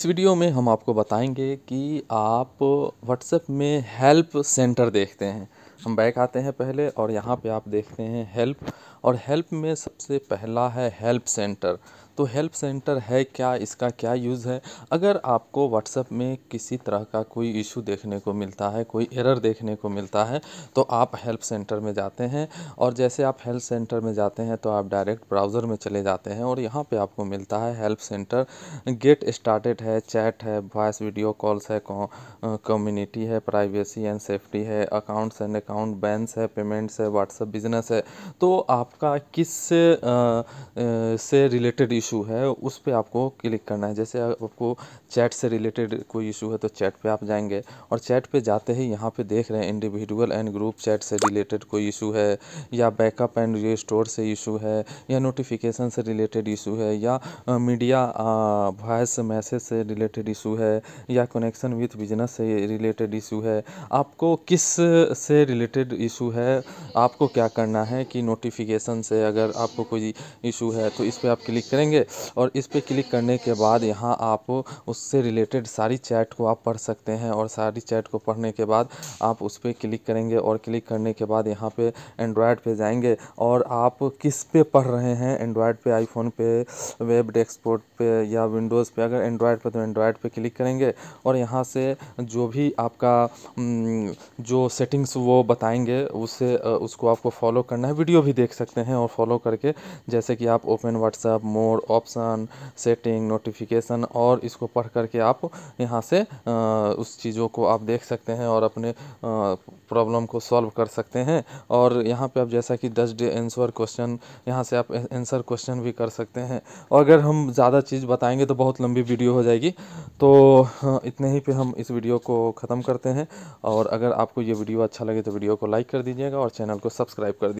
इस वीडियो में हम आपको बताएंगे कि आप व्हाट्सएप में हेल्प सेंटर देखते हैं हम बैक आते हैं पहले और यहाँ पे आप देखते हैं हेल्प और हेल्प में सबसे पहला है हेल्प सेंटर तो हेल्प सेंटर है क्या इसका क्या यूज़ है अगर आपको व्हाट्सएप में किसी तरह का कोई इशू देखने को मिलता है कोई एरर देखने को मिलता है तो आप हेल्प सेंटर में जाते हैं और जैसे आप हेल्प सेंटर में जाते हैं तो आप डायरेक्ट ब्राउज़र में चले जाते हैं और यहाँ पर आपको मिलता है हेल्प सेंटर गेट स्टार्टेड है चैट है वॉइस वीडियो कॉल्स है कम्युनिटी है प्राइवेसी एंड सेफ्टी है अकाउंट्स एंड अकाउंट बैंस है पेमेंट्स है व्हाट्सअप बिजनेस है तो आपका किस आ, आ, से रिलेटेड इशू इशू है उस पर आपको क्लिक करना है जैसे आपको चैट से रिलेटेड कोई इशू है तो चैट पे आप जाएंगे और चैट पे जाते ही यहाँ पे देख रहे हैं इंडिविजुअल एंड ग्रुप चैट से रिलेटेड कोई इशू है या बैकअप एंड स्टोर से इशू है या नोटिफिकेशन से रिलेटेड इशू है या मीडिया वॉइस मैसेज से रिलेटेड इशू है या कनेक्शन विथ बिजनेस से रिलेटेड इशू है आपको किस से रिलेटेड इशू है आपको क्या करना है कि नोटिफिकेशन से अगर आपको कोई इशू है तो इस पर आप क्लिक करेंगे है और इस पर क्लिक करने के बाद यहाँ आप उससे रिलेटेड सारी चैट को आप पढ़ सकते हैं और सारी चैट को पढ़ने के बाद आप उस पर क्लिक करेंगे और क्लिक करने के बाद यहाँ पे एंड्रॉयड पे जाएंगे और आप किस पे पढ़ रहे हैं एंड्रॉयड पे आईफोन पे वेब डेस्कटॉप पे या विंडोज़ पे अगर एंड्रॉयड पे तो एंड्रॉयड पे क्लिक करेंगे और यहाँ से जो भी आपका हम्म, जो सेटिंग्स वो बताएंगे उससे उसको आपको फॉलो करना है वीडियो भी देख सकते हैं और फॉलो करके जैसे कि आप open WhatsApp more option setting notification और इसको पढ़ करके आप यहाँ से उस चीज़ों को आप देख सकते हैं और अपने प्रॉब्लम को सॉल्व कर सकते हैं और यहाँ पे आप जैसा कि दस डे आंसर क्वेश्चन यहाँ से आप आंसर क्वेश्चन भी कर सकते हैं और अगर हम ज़्यादा चीज़ बताएंगे तो बहुत लंबी वीडियो हो जाएगी तो इतने ही पे हम इस वीडियो को ख़त्म करते हैं और अगर आपको ये वीडियो अच्छा लगे तो वीडियो को लाइक कर दीजिएगा और चैनल को सब्सक्राइब कर